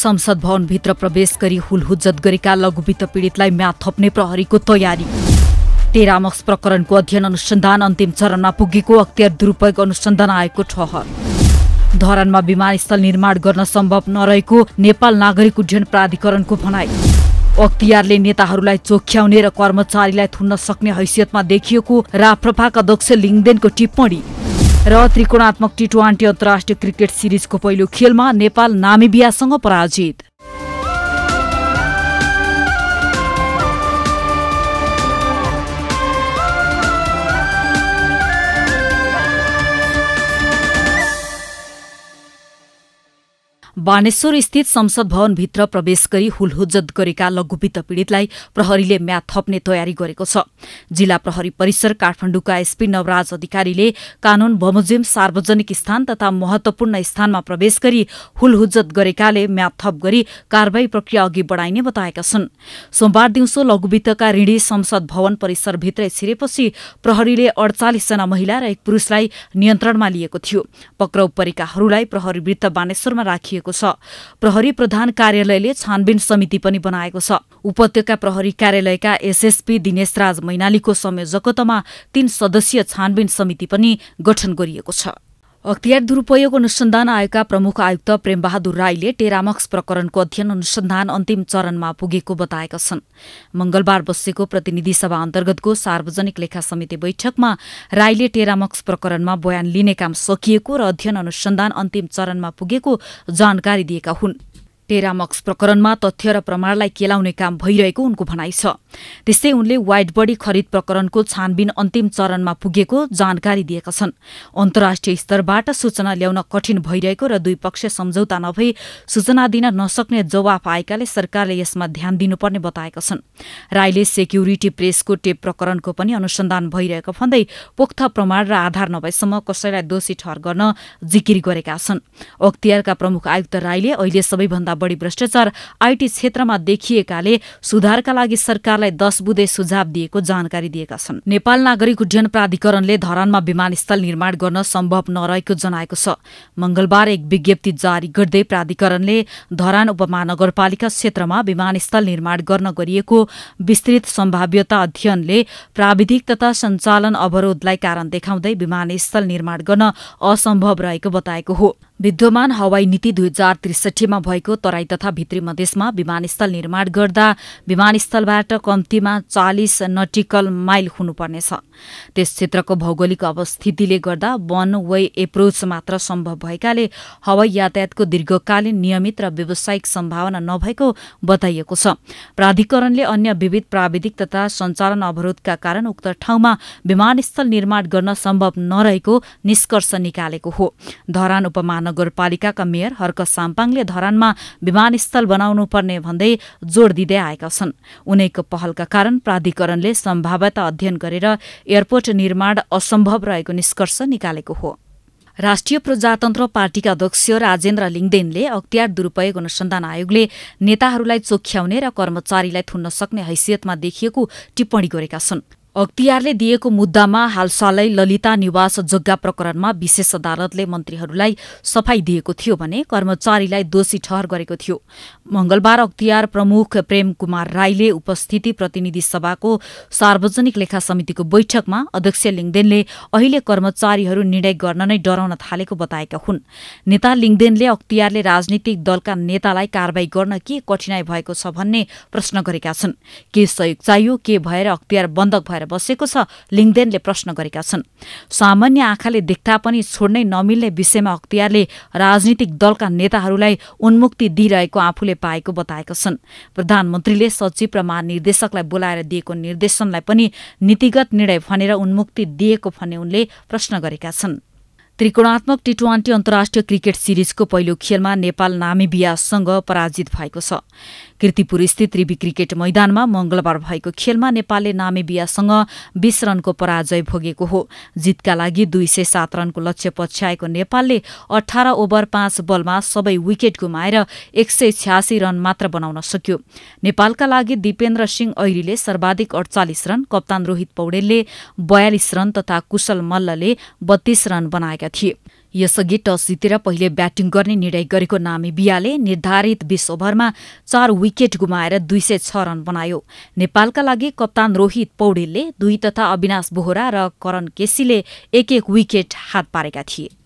संसद भवनभित्र प्रवेश गरी हुलहुज्जत गरेका लघुवित्त पीडितलाई म्याद थप्ने प्रहरीको तयारी तेरामक्स प्रकरणको अध्ययन अनुसन्धान अन्तिम चरणमा पुगेको अख्तियार दुरुपयोग अनुसन्धान आएको ठहर धरानमा विमानस्थल निर्माण गर्न सम्भव नरहेको नेपाल नागरिक उड्डयन प्राधिकरणको भनाई अख्तियारले नेताहरूलाई चोख्याउने र कर्मचारीलाई थुन्न सक्ने हैसियतमा देखिएको राप्रपाका अध्यक्ष लिङदेनको टिप्पणी र त्रिकोणात्मक टी ट्वेन्टी अन्तर्राष्ट्रिय क्रिकेट सिरिजको पहिलो खेलमा नेपाल नामिबियासँग पराजित बानेश्वर स्थित संसद भवनभित्र प्रवेश गरी हुलहुज्जत गरेका लघुवित्त पीडितलाई प्रहरीले म्याद थप्ने तयारी गरेको छ जिल्ला प्रहरी परिसर काठमाडौँका एसपी नवराज अधिकारीले कानून बमोजिम सार्वजनिक स्थान तथा महत्वपूर्ण स्थानमा प्रवेश गरी हुलहुज्जत गरेकाले म्याद थप गरी कार्यवाही प्रक्रिया अघि बढाइने बताएका छन् सोमबार दिउँसो लघुवित्तका ऋणी संसद भवन परिसरभित्रै छिरेपछि प्रहरीले अडचालिसजना महिला र एक पुरूषलाई नियन्त्रणमा लिएको थियो पक्राउ परेकाहरूलाई प्रहरी वृत्त बानेश्वरमा राखिएको छ प्रहरी प्रधान कार्यालयले छानबिन समिति पनि बनाएको छ उपत्यका प्रहरी कार्यालयका एसएसपी दिनेश राज मैनालीको संयोजकत्वमा तीन सदस्यीय छानबिन समिति पनि गठन गरिएको छ अख्तियार दुरुपयोग अनुसन्धान आयोगका प्रमुख आयुक्त प्रेमबहादुर राईले टेरामक्स प्रकरणको अध्ययन अनुसन्धान अन्तिम चरणमा पुगेको बताएका छन् मंगलबार बसेको प्रतिनिधि सभा अन्तर्गतको सार्वजनिक लेखा समिति बैठकमा राईले टेरामक्स प्रकरणमा बयान लिने काम सकिएको र अध्ययन अनुसन्धान अन्तिम चरणमा पुगेको जानकारी दिएका हुन् टेरामक्स प्रकरणमा तथ्य र प्रमाणलाई केलाउने काम भइरहेको उनको भनाइ छ त्यस्तै उनले वाइट बडी खरिद प्रकरणको छानबिन अन्तिम चरणमा पुगेको जानकारी दिएका छन् अन्तर्राष्ट्रिय स्तरबाट सूचना ल्याउन कठिन भइरहेको र द्विपक्षीय सम्झौता नभई सूचना दिन नसक्ने जवाफ आएकाले सरकारले यसमा ध्यान दिनुपर्ने बताएका छन् राईले सेक्युरिटी प्रेसको टेप प्रकरणको पनि अनुसन्धान भइरहेको भन्दै पोख्त प्रमाण र आधार नभएसम्म कसैलाई दोषी ठहर गर्न जिकिर गरेका छन् अख्तियारका प्रमुख आयुक्त राईले अहिले सबैभन्दा बढी भ्रष्टाचार आइटी क्षेत्रमा देखिएकाले सुधारका लागि सरकारलाई दस बुधे सुझाव दिएको जानकारी दिएका छन् नेपाल नागरिक उड्डयन प्राधिकरणले धरानमा विमानस्थल निर्माण गर्न सम्भव नरहेको जनाएको छ मंगलबार एक विज्ञप्ति जारी गर्दै प्राधिकरणले धरान उपमहानगरपालिका क्षेत्रमा विमानस्थल निर्माण गर्न गरिएको विस्तृत सम्भाव्यता अध्ययनले प्राविधिक तथा सञ्चालन अवरोधलाई कारण देखाउँदै विमानस्थल निर्माण गर्न असम्भव रहेको बताएको हो विद्यमान हवाई नीति दुई हजार त्रिसठीमा भएको तराई तथा भित्री मधेसमा विमानस्थल निर्माण गर्दा विमानस्थलबाट कम्तीमा चालिस नटिकल माइल हुनुपर्नेछ त्यस क्षेत्रको भौगोलिक अवस्थितिले गर्दा वन वे एप्रोच मात्र सम्भव भएकाले हवाई यातायातको दीर्घकालीन नियमित र व्यावसायिक सम्भावना नभएको बताइएको छ प्राधिकरणले अन्य विविध प्राविधिक तथा सञ्चालन अवरोधका कारण उक्त ठाउँमा विमानस्थल निर्माण गर्न सम्भव नरहेको निष्कर्ष निकालेको हो धरान उपमान नगरपालिकाका मेयर हर्क साम्पाङले धरानमा विमानस्थल बनाउनुपर्ने भन्दै जोड दिँदै आएका छन् उनैको पहलका कारण प्राधिकरणले सम्भाव्यता अध्ययन गरेर एयरपोर्ट निर्माण असम्भव रहेको निष्कर्ष निकालेको हो राष्ट्रिय प्रजातन्त्र पार्टीका अध्यक्ष राजेन्द्र लिङ्देनले अख्तियार दुरूपयोग अनुसन्धान आयोगले नेताहरूलाई चोख्याउने र कर्मचारीलाई थुन्न सक्ने हैसियतमा देखिएको टिप्पणी गरेका छन् अख्तियारले दिएको मुद्दामा हालसालै ललिता निवास जग्गा प्रकरणमा विशेष अदालतले मन्त्रीहरूलाई सफाई दिएको थियो भने कर्मचारीलाई दोषी ठहर गरेको थियो मंगलबार अख्तियार प्रमुख प्रेम कुमार राईले उपस्थिति प्रतिनिधि सभाको सार्वजनिक लेखा समितिको बैठकमा अध्यक्ष लिङ्गदेनले अहिले कर्मचारीहरू निर्णय गर्न नै डराउन थालेको बताएका हुन् नेता लिङ्गदेनले अख्तियारले राजनीतिक दलका नेतालाई कारवाही गर्न के कठिनाई भएको छ भन्ने प्रश्न गरेका छन् के सहयोग चाहियो के भएर अख्तियार बन्दक भएर बसेको छ लिङ्गदेनले प्रश्न गरेका छन् सामान्य आँखाले देख्दा पनि छोड्नै नमिल्ने विषयमा अख्तियारले राजनीतिक दलका नेताहरूलाई उन्मुक्ति दिइरहेको आफूले पाएको बताएका छन् प्रधानमन्त्रीले सचिव र महानिर्देशकलाई बोलाएर दिएको निर्देशनलाई पनि नीतिगत निर्णय भनेर उन्मुक्ति दिएको भन्ने उनले प्रश्न गरेका छन् त्रिकोणात्मक टी ट्वेन्टी अन्तर्राष्ट्रिय क्रिकेट सिरिजको पहिलो खेलमा नेपाल नामिबियासँग पराजित भएको छ किर्तिपुरस्थित रिबी क्रिकेट मैदानमा मंगलबार भएको खेलमा नेपालले नामिबियासँग बीस रनको पराजय भोगेको हो जितका लागि दुई सय सात रनको लक्ष्य पछ्याएको नेपालले अठार ओभर पाँच बलमा सबै विकेट गुमाएर एक सय छ्यासी रन मात्र बनाउन सक्यो नेपालका लागि दिपेन्द्र सिंह ऐरीले सर्वाधिक अडचालिस रन कप्तान रोहित पौडेलले बयालिस रन तथा कुशल मल्लले बत्तीस रन बनाएका थिए यसअघि टस जितेर पहिले ब्याटिङ गर्ने निर्णय गरेको बियाले निर्धारित बीस ओभरमा चार विकेट गुमाएर दुई सय छ रन बनायो नेपालका लागि कप्तान रोहित पौडेलले दुई तथा अविनाश बोहरा र करण केसीले एक एक विकेट हात पारेका थिए